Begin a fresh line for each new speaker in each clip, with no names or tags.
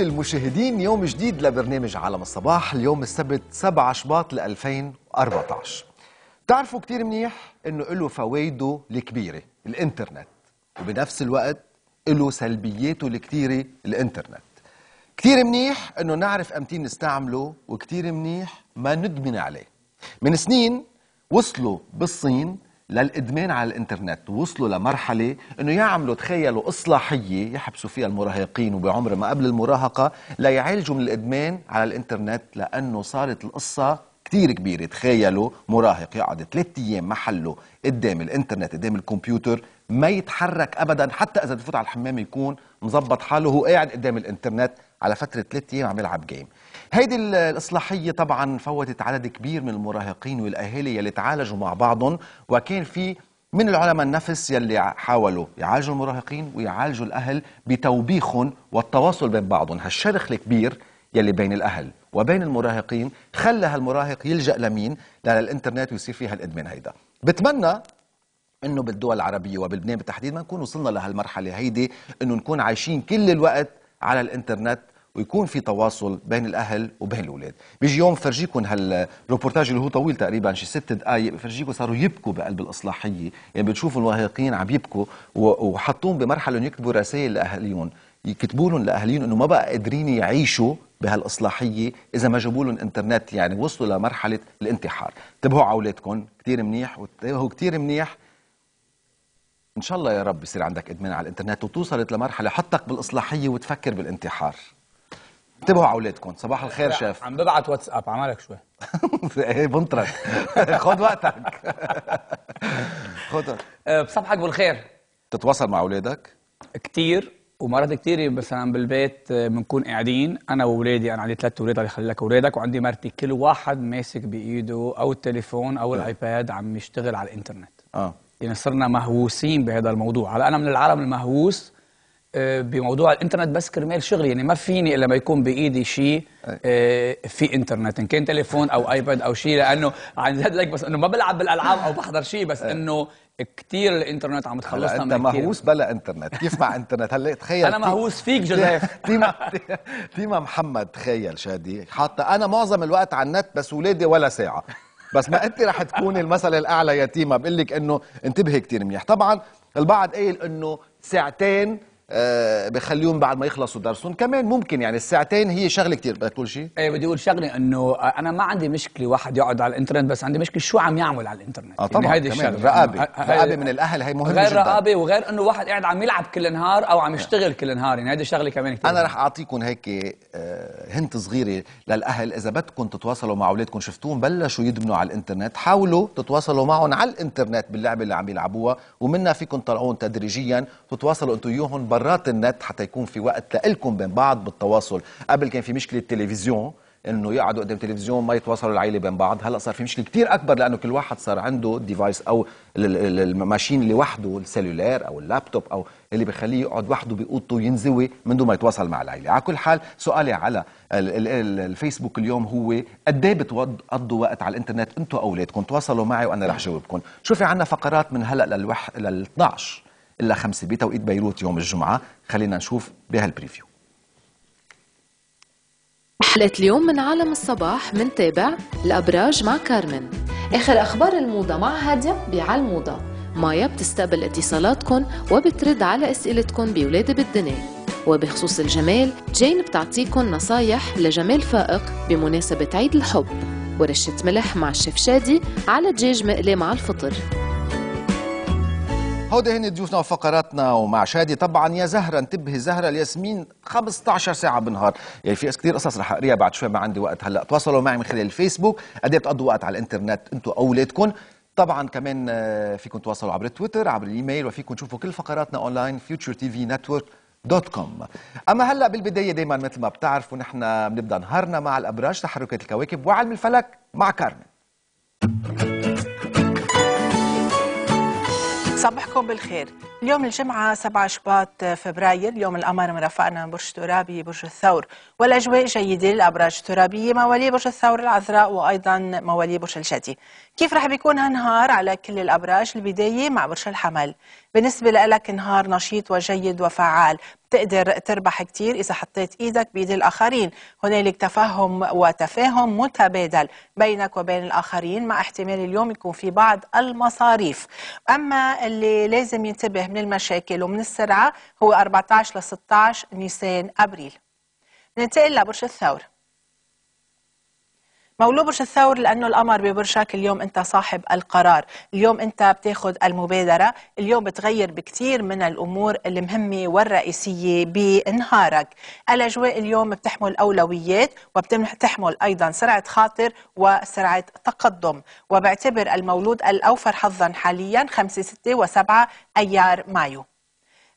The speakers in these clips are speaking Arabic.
المشاهدين يوم جديد لبرنامج عالم الصباح اليوم السبت 7 شباط 2014 تعرفوا كتير منيح انه له فوائده الكبيرة الانترنت وبنفس الوقت له سلبياته الكتيرة الانترنت كتير منيح انه نعرف امتين نستعمله وكتير منيح ما ندمن عليه من سنين وصلوا بالصين للادمان على الانترنت وصلوا لمرحله انه يعملوا تخيلوا اصلاحيه يحبسوا فيها المراهقين وبعمر ما قبل المراهقه ليعالجوا من الادمان على الانترنت لانه صارت القصه كتير كبيره تخيلوا مراهق يقعد ثلاث ايام محله قدام الانترنت قدام الكمبيوتر ما يتحرك ابدا حتى اذا بفوت على الحمام يكون مظبط حاله وهو قاعد قدام الانترنت على فتره ثلاث ايام عم يلعب جيم هيدي الإصلاحية طبعا فوتت عدد كبير من المراهقين والأهالي يلي تعالجوا مع بعضهم وكان في من العلماء النفس يلي حاولوا يعالجوا المراهقين ويعالجوا الأهل بتوبيخهم والتواصل بين بعضهم هالشرخ الكبير يلي بين الأهل وبين المراهقين خلى هالمراهق يلجأ لمين للإنترنت ويصير فيها الإدمان هيدا بتمنى انه بالدول العربيه وبلبنان بالتحديد ما نكون وصلنا لهالمرحله هيدي انه نكون عايشين كل الوقت على الانترنت ويكون في تواصل بين الاهل وبين الاولاد بيجي يوم فرجيكم هالروبورتاج اللي هو طويل تقريبا شي ست دقائق بفرجيكم صاروا يبكوا بقلب الاصلاحيه يعني بتشوفوا المراهقين عم يبكوا وحطوهم بمرحله انه يكتبوا رسائل لاهاليهم يكتبوا لهم لاهاليهم انه ما بقى قادرين يعيشوا بهالاصلاحيه اذا ما جابوا لهم انترنت يعني وصلوا لمرحله الانتحار انتبهوا على اولادكم كثير منيح وانتبهوا كثير منيح ان شاء الله يا رب يصير عندك ادمان على الانترنت وتوصلت لمرحله حطك بالاصلاحيه وتفكر بالانتحار انتبهوا على اولادكم صباح الخير شاف
عم ببعت واتساب عمالك شوي
ايه بنطرك
خد وقتك خد آه، بصبحك بالخير تتواصل مع اولادك كثير ومرات كثير مثلا بالبيت آه، بنكون قاعدين انا واولادي انا عندي ثلاث اولاد الله يخلي لك اولادك وعندي مرتي كل واحد ماسك بايده او التليفون او الايباد عم يشتغل على الانترنت اه يعني صرنا مهووسين بهذا الموضوع هلا انا من العالم المهووس آه، بموضوع الانترنت بس كرمال شغلي يعني ما فيني الا ما يكون بايدي شيء آه، في انترنت ان كان تليفون او ايباد او شيء لانه عن جد لك بس انه ما بلعب بالالعاب او بحضر شيء بس انه كثير الانترنت عم تخلصنا انت مهووس
بلا انترنت كيف مع انترنت هلا تخيل انا مهووس فيك جوزيف
تيما
تيما محمد تخيل شادي حاطه انا معظم الوقت على النت بس ولادي ولا ساعه بس ما انت رح تكوني المثل الاعلى يا تيما بقول لك انه انتبهي كثير منيح طبعا البعض قايل انه ساعتين آه، بخليهم بعد ما يخلصوا درسهم كمان ممكن يعني
الساعتين هي شغله كثير بدك تقول شيء ايه بدي اقول شغله انه انا ما عندي مشكله واحد يقعد على الانترنت بس عندي مشكله شو عم يعمل على الانترنت اه يعني طبعا يعني هيدي الشغله رقابه يعني رقابه من الاهل هي مهمه غير رقابه وغير انه واحد قاعد عم يلعب كل نهار او عم نعم. يشتغل كل نهار يعني هيدي الشغله كمان كثير انا رح اعطيكم هيك
آه، هنت صغيره للاهل اذا بدكم تتواصلوا مع اولادكم شفتوهم بلشوا يدمنوا على الانترنت حاولوا تتواصلوا معهم على الانترنت باللعبه اللي عم يلعبوها ومنها فيكم تطلعون تدريجيا تتواصلوا انتم وياهم برات النت حتى يكون في وقت لإلكم بين بعض بالتواصل قبل كان في مشكله تلفزيون انه يقعدوا قدام التلفزيون ما يتواصلوا العائله بين بعض هلا صار في مشكله كثير اكبر لانه كل واحد صار عنده ديفايس او الماشين اللي وحده السلولار او اللابتوب او اللي بخليه يقعد وحده بأوضته ينزوي من دون ما يتواصل مع العائله على كل حال سؤالي على الفيسبوك اليوم هو قد ايه بتقضوا وقت على الانترنت انتم اولادكم تواصلوا معي وانا رح جاوبكم شوفي عنا فقرات من هلا لل 12 إلا خمسة بتوقيت بيروت يوم الجمعة خلينا نشوف بهالبريفيو
حلقة اليوم من عالم الصباح منتابع الأبراج مع كارمن آخر أخبار الموضة مع هادية بعالموضه مايا بتستقبل اتصالاتكم وبترد على أسئلتكم بولادة بالدنيا وبخصوص الجمال جين بتعطيكم نصايح لجمال فائق بمناسبة عيد الحب ورشة ملح مع الشيف شادي على دجاج مقلي مع الفطر
هودي هن ضيوفنا وفقراتنا ومع شادي طبعا يا زهره انتبهي زهره الياسمين 15 ساعه بالنهار يعني في كثير قصص رح اقريها بعد شوي ما عندي وقت هلا تواصلوا معي من خلال الفيسبوك قد ايه بتقضوا وقت على الانترنت انتم واولادكم طبعا كمان آه، فيكم تواصلوا عبر تويتر عبر الايميل وفيكم تشوفوا كل فقراتنا اونلاين فيوتشر تي في نتورك دوت كوم اما هلا بالبدايه دائما مثل ما بتعرفوا نحن بنبدا نهارنا مع الابراج تحركات الكواكب وعلم الفلك مع كارمن
صبحكم بالخير اليوم الجمعة 7 شباط فبراير يوم القمر مرافقنا من برج ترابي برج الثور والأجواء جيدة للأبراج الترابية موالي برج الثور العذراء وأيضا موالي برج الجدي كيف رح بيكون هالنهار على كل الأبراج البداية مع برج الحمل بالنسبة لك نهار نشيط وجيد وفعال بتقدر تربح كتير إذا حطيت إيدك بإيد الآخرين هنالك تفهم وتفاهم متبادل بينك وبين الآخرين مع احتمال اليوم يكون في بعض المصاريف أما اللي لازم ينتبه من المشاكل ومن السرعة هو 14 ل 16 نيسان أبريل ننتقل لبرج الثور مولو برج الثور لانه القمر ببرجك اليوم انت صاحب القرار اليوم انت بتاخذ المبادره اليوم بتغير بكثير من الامور المهمه والرئيسيه بنهارك الاجواء اليوم بتحمل اولويات وبتحمل ايضا سرعه خاطر وسرعه تقدم وبعتبر المولود الاوفر حظا حاليا 5 6 و7 ايار مايو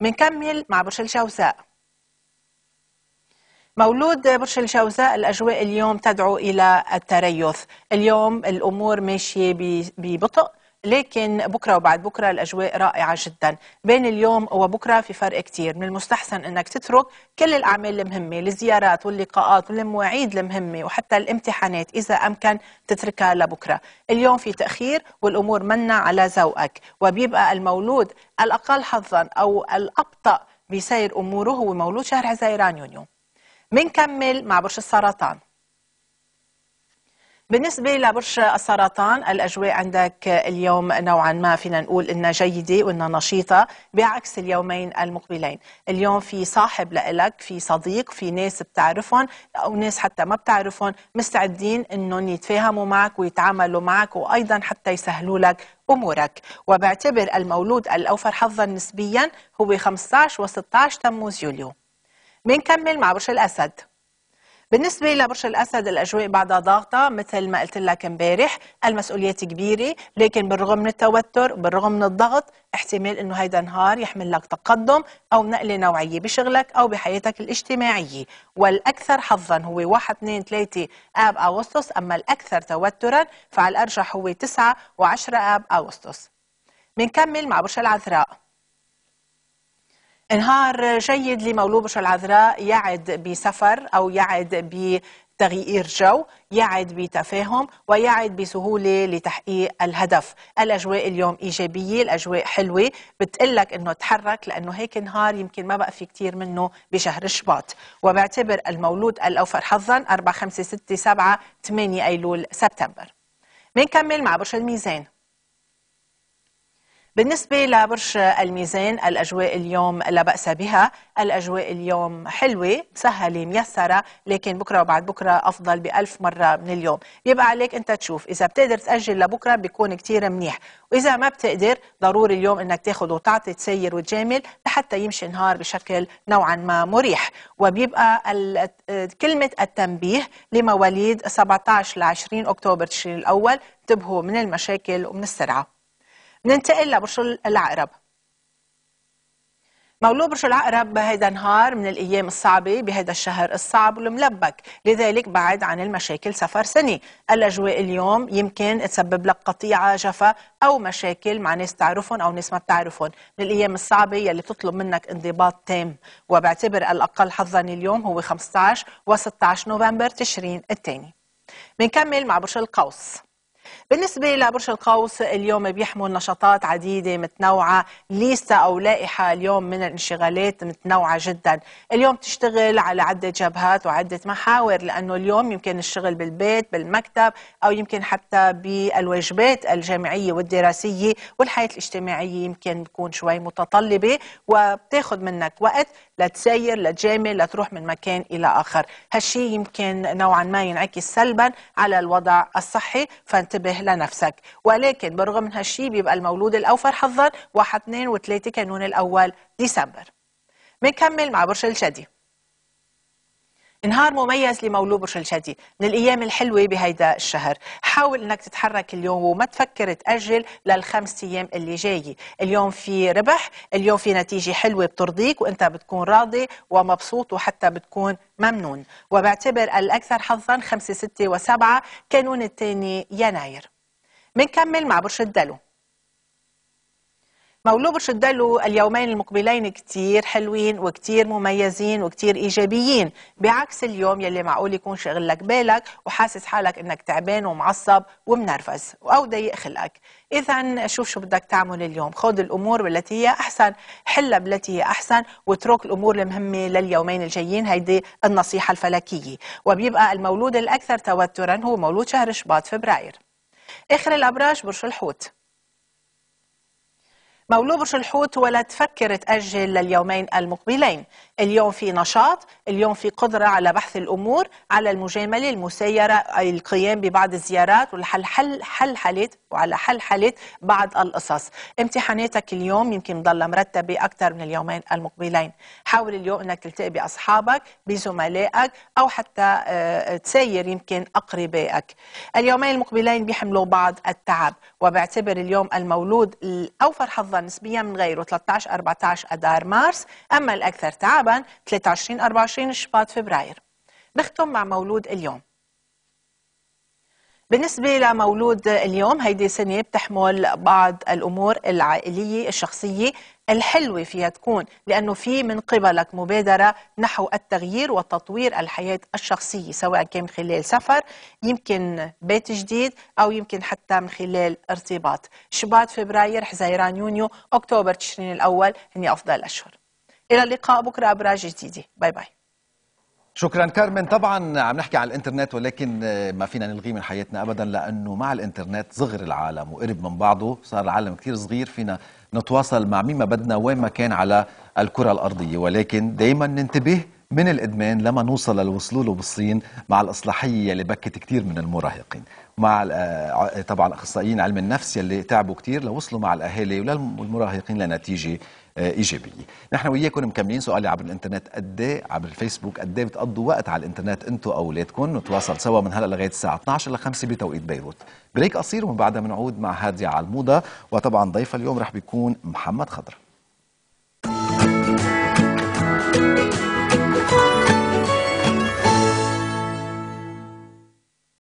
منكمل مع برج الجوزاء مولود برج الجوزاء الأجواء اليوم تدعو إلى التريث اليوم الأمور ماشية ببطء لكن بكره وبعد بكره الاجواء رائعه جدا بين اليوم وبكره في فرق كثير من المستحسن انك تترك كل الاعمال المهمه الزيارات واللقاءات والمواعيد المهمه وحتى الامتحانات اذا امكن تتركها لبكره اليوم في تاخير والامور منا على ذوقك وبيبقى المولود الاقل حظا او الابطا بسير اموره هو مولود شهر حزيران يونيو بنكمل مع برج السرطان بالنسبة لبرج السرطان الأجواء عندك اليوم نوعا ما فينا نقول إنها جيدة وإنها نشيطة بعكس اليومين المقبلين اليوم في صاحب لإلك في صديق في ناس بتعرفهم أو ناس حتى ما بتعرفهم مستعدين إنهم يتفاهموا معك ويتعاملوا معك وأيضا حتى يسهلوا لك أمورك وبعتبر المولود الأوفر حظا نسبيا هو 15 و16 تموز يوليو بنكمل مع برج الأسد بالنسبة لبرج الأسد الأجواء بعدها ضاغطة مثل ما قلت لك امبارح المسؤوليات كبيرة لكن بالرغم من التوتر بالرغم من الضغط احتمال انه هيدا نهار يحمل لك تقدم او نقله نوعيه بشغلك او بحياتك الاجتماعيه والاكثر حظا هو 1 2 3 اب اغسطس اما الاكثر توترا فعلى الارجح هو 9 و10 اب اغسطس بنكمل مع برج العذراء انهار جيد لمولوبش العذراء يعد بسفر أو يعد بتغيير جو يعد بتفاهم ويعد بسهولة لتحقيق الهدف الأجواء اليوم إيجابية الأجواء حلوة بتقلك أنه تحرك لأنه هيك نهار يمكن ما بقى في كتير منه بشهر شباط وبعتبر المولود الأوفر حظا 4 5 6 7 8 أيلول سبتمبر منكمل مع برج الميزان بالنسبة لبرج الميزان الأجواء اليوم لا بأس بها الأجواء اليوم حلوة سهلة ميسرة لكن بكرة وبعد بكرة أفضل بألف مرة من اليوم بيبقى عليك أنت تشوف إذا بتقدر تأجل لبكرة بيكون كتير منيح وإذا ما بتقدر ضروري اليوم أنك تاخد وتعطي تسير وتجامل لحتى يمشي النهار بشكل نوعا ما مريح وبيبقى كلمة التنبيه لمواليد 17 ل 20 أكتوبر تشرين الأول انتبهوا من المشاكل ومن السرعة ننتقل لبرج العقرب مولود برج العقرب بهيدا النهار من الايام الصعبه بهيدا الشهر الصعب والملبك، لذلك بعد عن المشاكل سفر سنه، الاجواء اليوم يمكن تسبب لك قطيعه، جفا او مشاكل مع ناس تعرفهم او ناس ما بتعرفهم، من الايام الصعبه يلي بتطلب منك انضباط تام، وبعتبر الاقل حظا اليوم هو 15 و 16 نوفمبر تشرين الثاني. بنكمل مع برج القوس. بالنسبة لبرج القوس اليوم بيحمل نشاطات عديدة متنوعة ليستا أو لائحة اليوم من الانشغالات متنوعة جدا اليوم تشتغل على عدة جبهات وعدة محاور لأنه اليوم يمكن الشغل بالبيت بالمكتب أو يمكن حتى بالواجبات الجامعية والدراسية والحياة الاجتماعية يمكن بتكون شوي متطلبة وبتاخد منك وقت لتسير لتجامل لتروح من مكان إلى آخر هالشي يمكن نوعا ما ينعكس سلبا على الوضع الصحي فانتبه انتبه لنفسك ولكن برغم من هالشي بيبقى المولود الأوفر حظا 1 2 وثلاثة 3 كانون الأول ديسمبر منكمل مع برج الجدي نهار مميز لمولود برج الجدي من الايام الحلوه بهيدا الشهر حاول انك تتحرك اليوم وما تفكر تاجل للخمس ايام اللي جاي اليوم في ربح اليوم في نتيجه حلوه بترضيك وانت بتكون راضي ومبسوط وحتى بتكون ممنون وبعتبر الاكثر حظا 5 6 و7 كانون الثاني يناير منكمل مع برج الدلو برج الدلو اليومين المقبلين كتير حلوين وكتير مميزين وكتير ايجابيين بعكس اليوم يلي معقول يكون شغل لك بالك وحاسس حالك انك تعبان ومعصب ومنرفز او ضيق خلقك اذا شوف شو بدك تعمل اليوم خذ الامور بالتي هي احسن حلها بالتي هي احسن واترك الامور المهمه لليومين الجايين هيدي النصيحه الفلكيه وبيبقى المولود الاكثر توترا هو مولود شهر شباط فبراير اخر الابراج برج الحوت برج الحوت ولا تفكر تأجل لليومين المقبلين اليوم في نشاط اليوم في قدرة على بحث الأمور على المجاملة المسيرة القيام ببعض الزيارات والحل حل حل حالات وعلى حل حالات بعض القصص امتحاناتك اليوم يمكن تضل مرتبة أكثر من اليومين المقبلين حاول اليوم أنك تلتقي بأصحابك بزملائك أو حتى آه، تساير يمكن أقربائك اليومين المقبلين بيحملوا بعض التعب وبعتبر اليوم المولود الأوفر حظا نسبيا من غيره 13 14 اذار مارس أما الأكثر تعبا 23 24 شباط فبراير نختم مع مولود اليوم بالنسبة لمولود اليوم هيدي سنة بتحمل بعض الأمور العائلية الشخصية الحلوة فيها تكون لأنه في من قبلك مبادرة نحو التغيير وتطوير الحياة الشخصية سواء كان من خلال سفر يمكن بيت جديد أو يمكن حتى من خلال ارتباط شباط فبراير حزيران يونيو أكتوبر تشرين الأول هني أفضل الأشهر إلى اللقاء بكرة أبراج جديدة باي باي
شكرا كارمن طبعا عم نحكي على الانترنت ولكن ما فينا نلغيه من حياتنا ابدا لانه مع الانترنت صغر العالم وقرب من بعضه صار العالم كثير صغير فينا نتواصل مع مين ما بدنا وين ما كان على الكره الارضيه ولكن دائما ننتبه من الإدمان لما نوصل للوصول له بالصين مع الإصلاحية اللي بكت كثير من المراهقين مع آه، طبعا أخصائيين علم النفس يلي تعبوا كثير لوصلوا مع الأهالي والمراهقين لنتيجة آه، إيجابية نحن وياكم مكملين سؤالي عبر الإنترنت قد إيه عبر الفيسبوك قد إيه بتقضوا وقت على الإنترنت او أولادكم نتواصل سوا من هلأ لغاية الساعة 12 ل 5 بتوقيت بيروت بريك قصير ومن بعدها بنعود مع هادية الموضه وطبعا ضيف اليوم رح بيكون محمد خضر